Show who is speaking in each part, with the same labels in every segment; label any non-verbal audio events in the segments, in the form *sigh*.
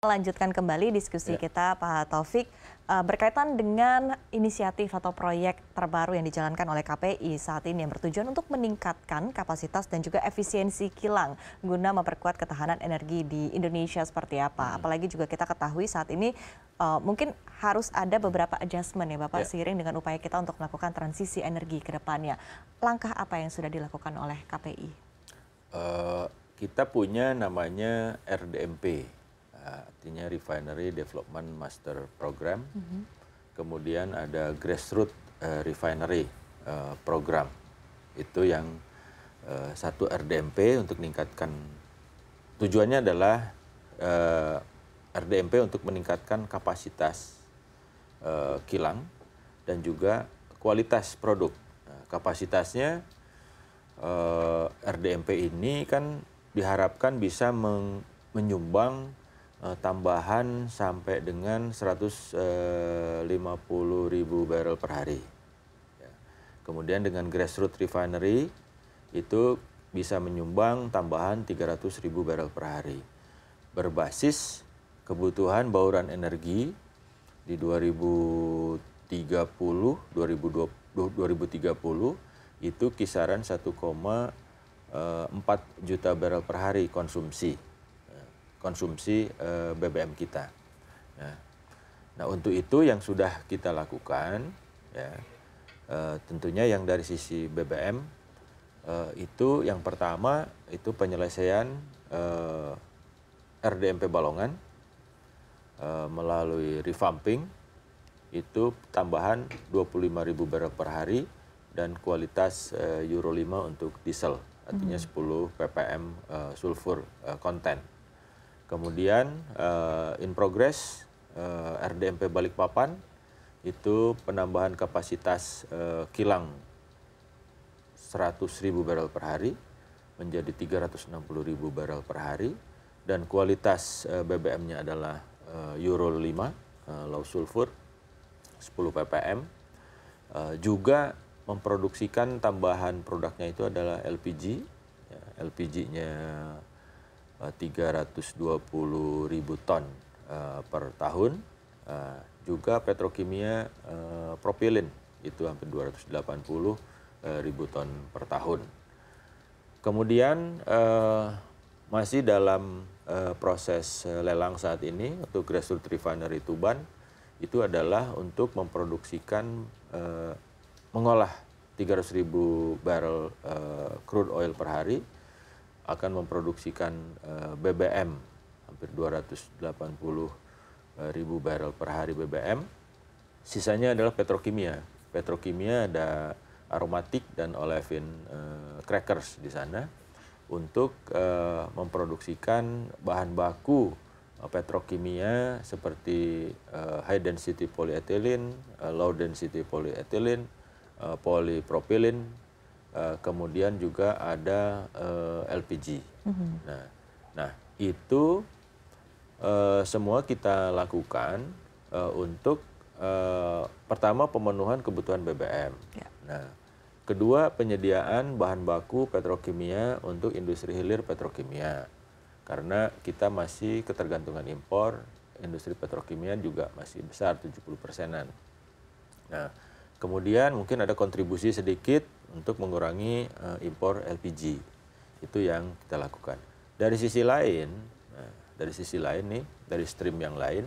Speaker 1: Lanjutkan kembali diskusi ya. kita Pak Taufik eh, berkaitan dengan inisiatif atau proyek terbaru yang dijalankan oleh KPI saat ini yang bertujuan untuk meningkatkan kapasitas dan juga efisiensi kilang guna memperkuat ketahanan energi di Indonesia seperti apa. Hmm. Apalagi juga kita ketahui saat ini eh, mungkin harus ada beberapa adjustment ya Bapak ya. seiring dengan upaya kita untuk melakukan transisi energi ke depannya. Langkah apa yang sudah dilakukan oleh KPI?
Speaker 2: Uh, eh, kita punya namanya RDMP artinya Refinery Development Master Program. Mm -hmm. Kemudian ada Grassroots uh, eh, Refinery uh, Program. Itu yang uh, satu RDMP untuk meningkatkan tujuannya adalah uh, RDMP untuk meningkatkan kapasitas uh, kilang dan juga kualitas produk. Nah, kapasitasnya uh, RDMP ini kan diharapkan bisa menyumbang uh, tambahan sampai dengan 150 eh, ribu barrel per hari. Ya. Kemudian dengan grassroots refinery itu bisa menyumbang tambahan 300 ribu barrel per hari. Berbasis kebutuhan bauran energi di 2030 2020 2030 itu kisaran 1,4 eh, juta barrel per hari konsumsi konsumsi eh, BBM kita. Ya. Nah untuk itu yang sudah kita lakukan, ya, eh, tentunya yang dari sisi BBM eh, itu yang pertama itu penyelesaian RDMP Balongan melalui revamping itu tambahan ribu barrel per hari dan kualitas Euro 5 untuk diesel artinya mm 10 ppm e, sulfur e, konten. Kemudian uh, in progress uh, eh, RDMP Balikpapan itu penambahan kapasitas uh, kilang ribu barrel per hari menjadi 360 ribu barrel per hari dan kualitas uh, BBM-nya adalah uh, Euro 5 uh, low sulfur 10 ppm uh, juga memproduksikan tambahan produknya itu adalah LPG ya, LPG-nya 320 eh, ribu ton uh, per tahun. Uh, juga petrokimia uh, propilin itu hampir 280 uh, ribu ton per tahun. Kemudian uh, masih dalam uh, proses lelang saat ini untuk grassroots refinery Tuban itu adalah untuk memproduksikan uh, mengolah 300 ribu barrel uh, crude oil per hari akan memproduksikan eh, BBM hampir 280 ribu barrel per hari BBM. Sisanya adalah petrokimia. Petrokimia ada aromatik dan olefin uh, crackers di sana untuk eh, memproduksikan bahan baku petrokimia seperti high density polyethylene, low density polyethylene, uh, polypropylene Eh, kemudian juga ada uh, eh, LPG. Mm-hmm. Nah, nah itu uh, semua kita lakukan uh, untuk uh, pertama pemenuhan kebutuhan BBM. Yeah. Nah, kedua penyediaan bahan baku petrokimia untuk industri hilir petrokimia karena kita masih ketergantungan impor industri petrokimia juga masih besar 70 persenan. Nah, kemudian mungkin ada kontribusi sedikit untuk mengurangi uh, impor LPG. Itu yang kita lakukan. Dari sisi lain, nah, dari sisi lain nih, dari stream yang lain,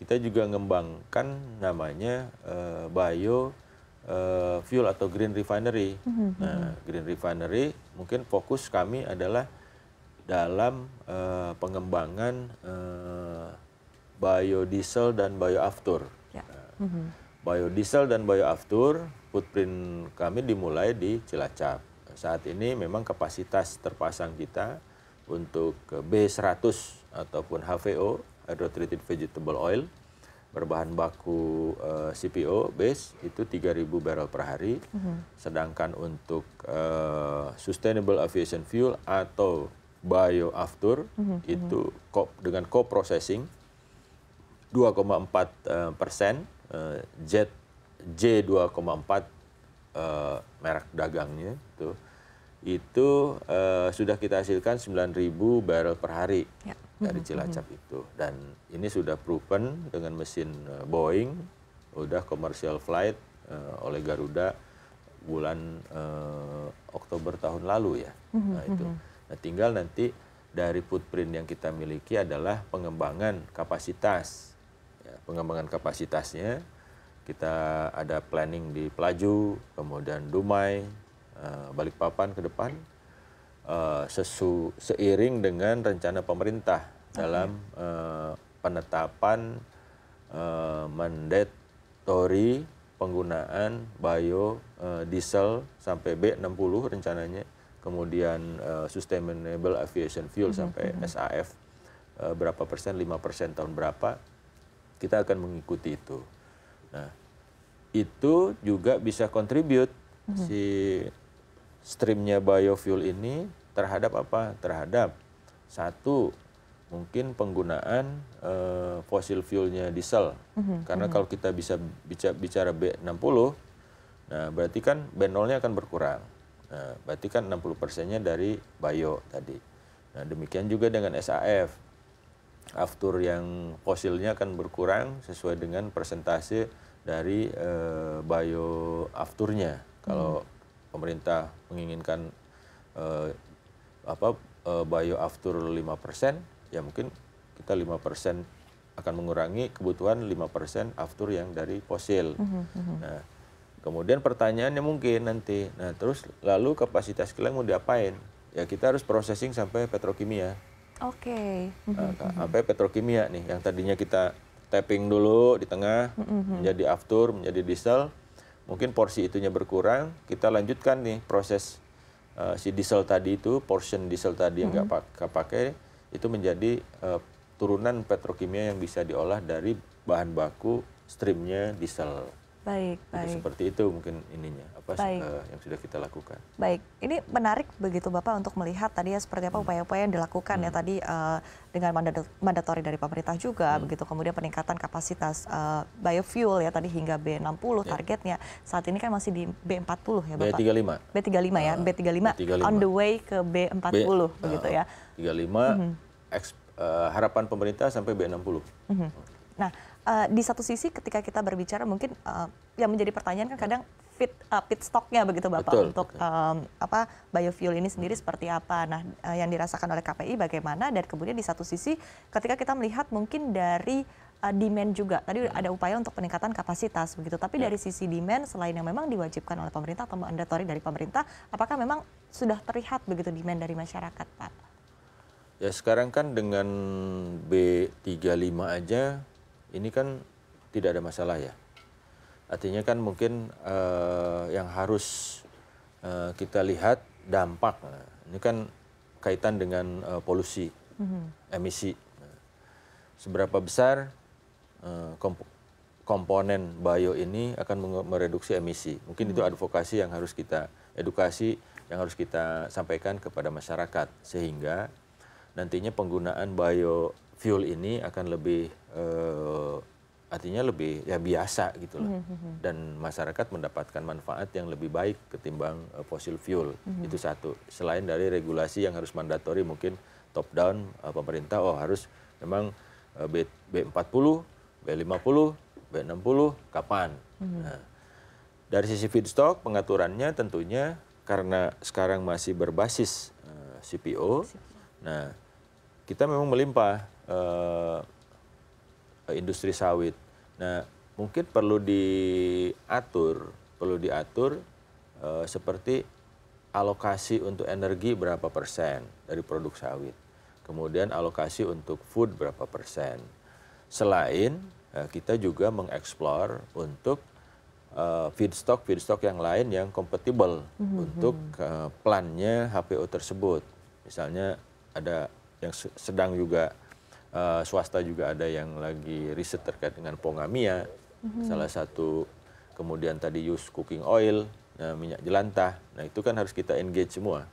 Speaker 2: kita juga mengembangkan namanya uh, bio uh, fuel atau green refinery. Mhm, mhm. Nah, green refinery mungkin fokus kami adalah dalam uh, pengembangan uh, biodiesel dan bioaftur. Yeah. Ya. mm -hmm biodiesel dan bioaftur footprint kami dimulai di Cilacap. Saat ini memang kapasitas terpasang kita untuk B100 ataupun HVO, Hydrotreated Vegetable Oil, berbahan baku uh, eh, CPO base itu 3000 barrel per hari. Mm -hmm. Sedangkan untuk uh, sustainable aviation fuel atau bioaftur mm -hmm. itu co dengan co-processing 2,4 uh, eh, persen uh, jet J2,4 uh, eh, merek dagangnya itu, itu uh, sudah kita hasilkan 9.000 barrel per hari
Speaker 3: ya. dari mhm, Cilacap mm
Speaker 2: -hmm. itu dan ini sudah proven dengan mesin uh, Boeing udah commercial flight uh, oleh Garuda bulan uh, Oktober tahun lalu ya mm -hmm. nah itu mhm. nah tinggal nanti dari footprint yang kita miliki adalah pengembangan kapasitas pengembangan kapasitasnya. Kita ada planning di Pelaju, kemudian Dumai, eh, Balikpapan ke depan eh, sesu, seiring dengan rencana pemerintah dalam okay. Eh, penetapan mandatory penggunaan bio diesel sampai B60 rencananya, kemudian sustainable aviation fuel mhm, sampai mhm. SAF berapa persen, 5 persen tahun berapa kita akan mengikuti itu. Nah, itu juga bisa contribute mm -hmm. si streamnya biofuel ini terhadap apa? Terhadap satu mungkin penggunaan uh, fosil fuelnya diesel. Mm -hmm. Karena mm -hmm. kalau kita bisa bicara, bicara B60, nah berarti kan B0-nya akan berkurang. Nah, berarti kan 60 persennya dari bio tadi. Nah, demikian juga dengan SAF aftur yang fosilnya akan berkurang sesuai dengan persentase dari e, bio afturnya. Kalau hmm. pemerintah menginginkan e, apa e, bio aftur 5%, ya mungkin kita 5% akan mengurangi kebutuhan 5% aftur yang dari fosil. Hmm, hmm, nah, kemudian pertanyaannya mungkin nanti, nah terus lalu kapasitas kilang mau diapain? Ya kita harus processing sampai petrokimia.
Speaker 1: Oke. Okay. Nah, mhm,
Speaker 2: mhm. apa ya, petrokimia nih yang tadinya kita tapping dulu di tengah mm-hmm. menjadi aftur, menjadi diesel. Mungkin porsi itunya berkurang, kita lanjutkan nih proses uh, si diesel tadi itu, portion diesel tadi yang nggak mm-hmm. pakai itu menjadi uh, turunan petrokimia yang bisa diolah dari bahan baku streamnya diesel.
Speaker 1: Baik, baik.
Speaker 2: seperti itu mungkin ininya apa baik. Eh, yang sudah kita lakukan.
Speaker 1: Baik, ini menarik begitu Bapak untuk melihat tadi ya seperti apa hmm. upaya-upaya yang dilakukan ya hmm. ya tadi uh, dengan mandatori dari pemerintah juga hmm. begitu kemudian peningkatan kapasitas uh, biofuel ya tadi hingga B60 ya. targetnya. Saat ini kan masih di B40 ya Bapak. B35. B35 ya, B35, ah, B35 on the way ke B40 B, begitu ah, ya.
Speaker 2: 35 hmm. eks, uh, harapan pemerintah sampai B60.
Speaker 1: Hmm. Nah, Eh, di satu sisi ketika kita berbicara mungkin uh, yang menjadi pertanyaan kan kadang fit uh, pit stoknya begitu bapak betul, untuk Um, apa biofuel ini sendiri seperti apa nah uh, yang dirasakan oleh KPI bagaimana dan kemudian di satu sisi ketika kita melihat mungkin dari demand juga tadi hmm. ada upaya untuk peningkatan kapasitas begitu tapi ya. dari sisi demand selain yang memang diwajibkan oleh pemerintah atau mandatori dari pemerintah apakah memang sudah terlihat begitu demand dari masyarakat pak
Speaker 2: ya sekarang kan dengan B35 aja ini kan tidak ada masalah ya. Artinya kan mungkin uh, yang harus uh, kita lihat dampak. ini kan kaitan dengan uh, polusi, mm-hmm. emisi. seberapa besar uh, komp komponen bio ini akan mereduksi emisi. Mungkin mm-hmm. itu advokasi yang harus kita edukasi, yang harus kita sampaikan kepada masyarakat sehingga nantinya penggunaan bio fuel ini akan lebih uh, artinya lebih ya biasa gitu loh. Mm-hmm. Mhm, Dan masyarakat mendapatkan manfaat yang lebih baik ketimbang uh, eh, fossil fuel. Mm-hmm. Itu satu. Selain dari regulasi yang harus mandatori mungkin top down uh, pemerintah oh harus memang B, B40, B50, B60 kapan. Mm-hmm. Nah, dari sisi feedstock pengaturannya tentunya karena sekarang masih berbasis uh, CPO. Nah, kita memang melimpah uh, industri sawit. Nah, mungkin perlu diatur, perlu diatur uh, seperti alokasi untuk energi berapa persen dari produk sawit. Kemudian alokasi untuk food berapa persen. Selain uh, kita juga mengeksplor untuk feedstock feedstock yang lain yang kompatibel mm-hmm. untuk uh, plannya HPO tersebut. Misalnya ada yang sedang juga uh, swasta juga ada yang lagi riset terkait dengan pongamia, mm-hmm. salah satu kemudian tadi use cooking oil, uh, minyak jelantah. Nah itu kan harus kita engage semua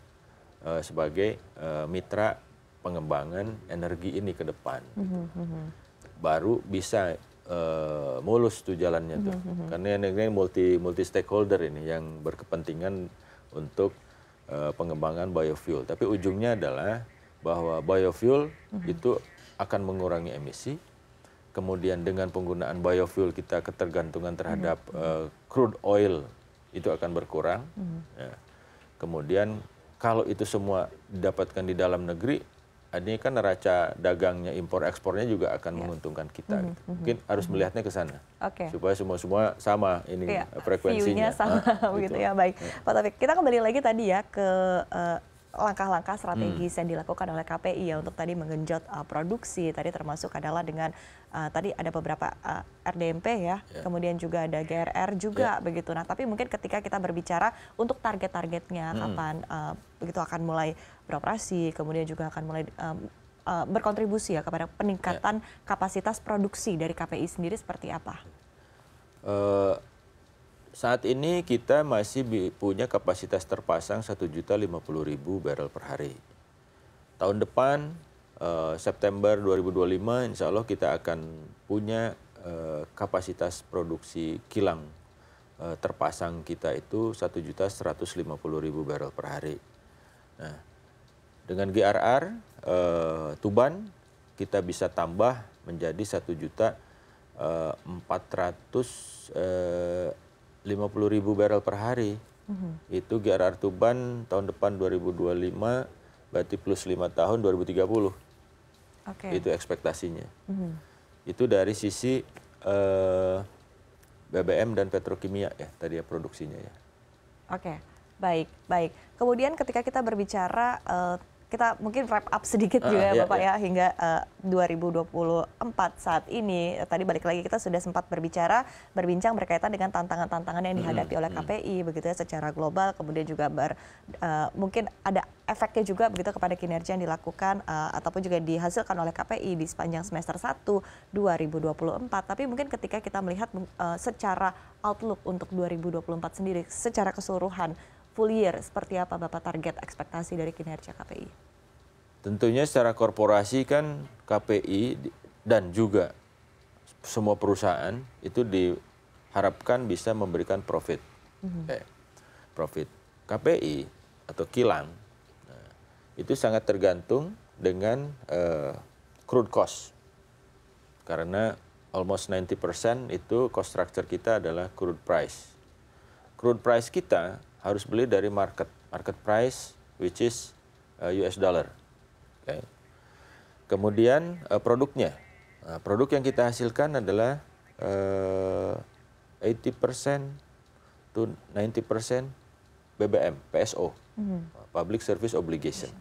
Speaker 2: uh, sebagai uh, mitra pengembangan energi ini ke depan.
Speaker 3: Mm-hmm.
Speaker 2: Baru bisa uh, mulus tuh jalannya tuh. Mm-hmm. Karena ini multi multi stakeholder ini yang berkepentingan untuk uh, pengembangan biofuel. Tapi ujungnya adalah bahwa biofuel mm-hmm. itu akan mengurangi emisi. Kemudian dengan penggunaan biofuel kita ketergantungan terhadap mm -hmm. uh, crude oil itu akan berkurang. Mm -hmm. ya. Kemudian kalau itu semua didapatkan di dalam negeri, ini kan neraca dagangnya impor ekspornya juga akan yeah. menguntungkan kita. Mm -hmm. gitu. Hmm. Mungkin mm -hmm. harus melihatnya ke sana okay. supaya semua semua sama ini yeah. frekuensinya sama ah, begitu *laughs* gitu. ya. Baik, yeah.
Speaker 1: Pak Taufik, kita kembali lagi tadi ya ke uh, langkah-langkah strategis hmm. yang dilakukan oleh KPI ya untuk tadi menggenjot uh, produksi tadi termasuk adalah dengan uh, tadi ada beberapa uh, RDMP ya yeah. kemudian juga ada GRR juga yeah. begitu nah tapi mungkin ketika kita berbicara untuk target-targetnya hmm. kapan uh, begitu akan mulai beroperasi kemudian juga akan mulai um, uh, berkontribusi ya kepada peningkatan yeah. kapasitas produksi dari KPI sendiri seperti apa?
Speaker 2: Uh, saat ini kita masih punya kapasitas terpasang 1.050.000 barrel per hari. Tahun depan eh, September 2025 insya Allah kita akan punya eh, kapasitas produksi kilang eh, terpasang kita itu 1.150.000 barrel per hari. Nah, dengan GRR Tuban kita bisa tambah menjadi 1.400.000 juta 50 ribu barrel per hari. Mm-hmm. Itu GRR Tuban tahun depan 2025 berarti plus 5 tahun 2030. Okay. Itu ekspektasinya. Mm-hmm. Itu dari sisi uh, eh, BBM dan petrokimia ya tadi ya
Speaker 1: produksinya ya. Oke, okay. baik, baik. Kemudian ketika kita berbicara uh, kita mungkin wrap up sedikit ah, juga uh, ya, Bapak ya, ya hingga eh, uh, 2024 saat ini tadi balik lagi kita sudah sempat berbicara berbincang berkaitan dengan tantangan-tantangan yang dihadapi hmm, oleh KPI hmm. begitu ya secara global kemudian juga ber, uh, mungkin ada efeknya juga begitu kepada kinerja yang dilakukan uh, ataupun juga dihasilkan oleh KPI di sepanjang semester 1 2024 tapi mungkin ketika kita melihat uh, secara outlook untuk 2024 sendiri secara keseluruhan full year. Seperti apa Bapak target ekspektasi dari kinerja KPI?
Speaker 2: Tentunya secara korporasi kan KPI dan juga semua perusahaan itu diharapkan bisa memberikan profit. Mm-hmm. Eh, profit. KPI atau kilang nah, itu sangat tergantung dengan eh, crude cost. Karena almost 90% itu cost structure kita adalah crude price. Crude price kita harus beli dari market market price which is uh, eh, US dollar. Okay. Kemudian uh, produknya, nah, produk yang kita hasilkan adalah uh, eh, 80% to 90% BBM PSO mm -hmm. Public Service Obligation.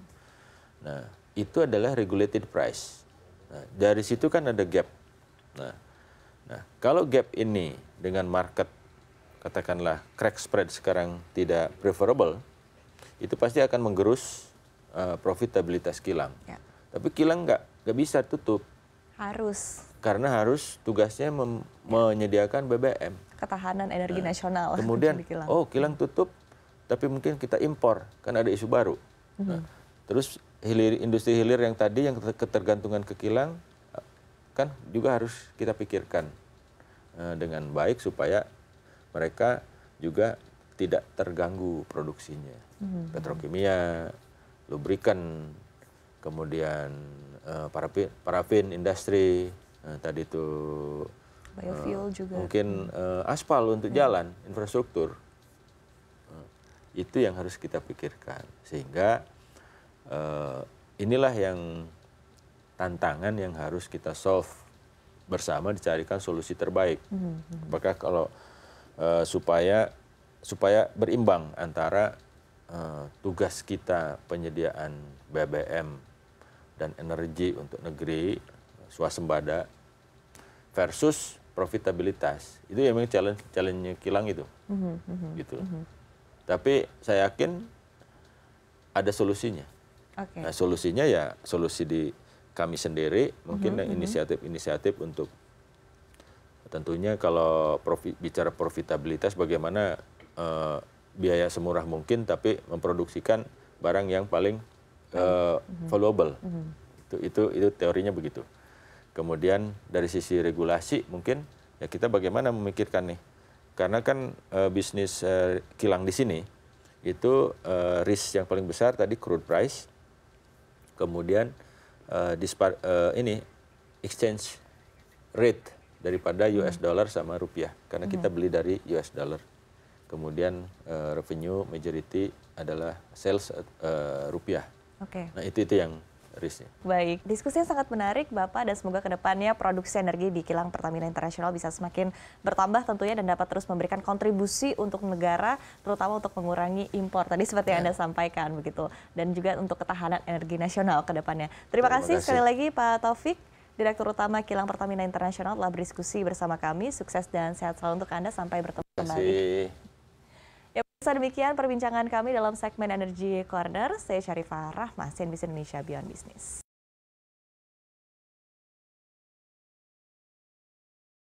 Speaker 2: Nah itu adalah regulated price. Nah, dari situ kan ada gap. Nah, nah kalau gap ini dengan market katakanlah crack spread sekarang tidak preferable, itu pasti akan menggerus uh, profitabilitas kilang. Ya. Tapi kilang nggak nggak bisa tutup.
Speaker 1: Harus.
Speaker 2: Karena harus tugasnya mem- ya. menyediakan BBM.
Speaker 1: Ketahanan energi nah, nasional. *laughs* Kemudian, kilang. oh
Speaker 2: kilang tutup, tapi mungkin kita impor, kan ada isu baru. hmm Nah, terus hilir, industri hilir yang tadi yang ketergantungan ke kilang, eh, kan juga harus kita pikirkan uh, dengan baik supaya mereka juga tidak terganggu produksinya. Hmm. Petrokimia, lubrikan, kemudian uh, eh, parafin, parafin industri, uh, tadi itu
Speaker 1: uh, juga. Mungkin
Speaker 2: uh, aspal untuk hmm. jalan, infrastruktur. Uh, itu yang harus kita pikirkan sehingga uh, inilah yang tantangan yang harus kita solve bersama dicarikan solusi terbaik. Hmm. hmm. Apakah kalau Eh, supaya supaya berimbang antara uh, tugas kita penyediaan BBM dan energi untuk negeri swasembada versus profitabilitas itu yang challenge challenge kilang itu
Speaker 3: mm -hmm. gitu mm -hmm.
Speaker 2: tapi saya yakin ada solusinya
Speaker 3: okay. nah solusinya
Speaker 2: ya solusi di kami sendiri mungkin mm -hmm. inisiatif-inisiatif untuk tentunya kalau profi, bicara profitabilitas bagaimana uh, biaya semurah mungkin tapi memproduksikan barang yang paling uh, mm-hmm. valuable. Mm-hmm. Itu, itu itu teorinya begitu. Kemudian dari sisi regulasi mungkin ya kita bagaimana memikirkan nih. Karena kan uh, bisnis uh, kilang di sini itu uh, risk yang paling besar tadi crude price. Kemudian uh, dispar, uh, ini exchange rate daripada hmm. US dollar sama rupiah karena kita hmm. beli dari US dollar. Kemudian uh, revenue majority adalah sales uh, rupiah. Oke. Okay. Nah, itu itu yang risknya.
Speaker 1: Baik, diskusinya sangat menarik Bapak dan semoga kedepannya produksi energi di kilang Pertamina Internasional bisa semakin bertambah tentunya dan dapat terus memberikan kontribusi untuk negara terutama untuk mengurangi impor tadi seperti yang ya. Anda sampaikan begitu dan juga untuk ketahanan energi nasional kedepannya. Terima, Terima kasih, kasih sekali lagi Pak Taufik Direktur Utama Kilang Pertamina Internasional telah berdiskusi bersama kami. Sukses dan sehat selalu untuk Anda sampai bertemu kembali. Ya, bisa demikian perbincangan kami dalam segmen Energy Corner. Saya Syarifah Rahma, CNBC Indonesia Beyond Business.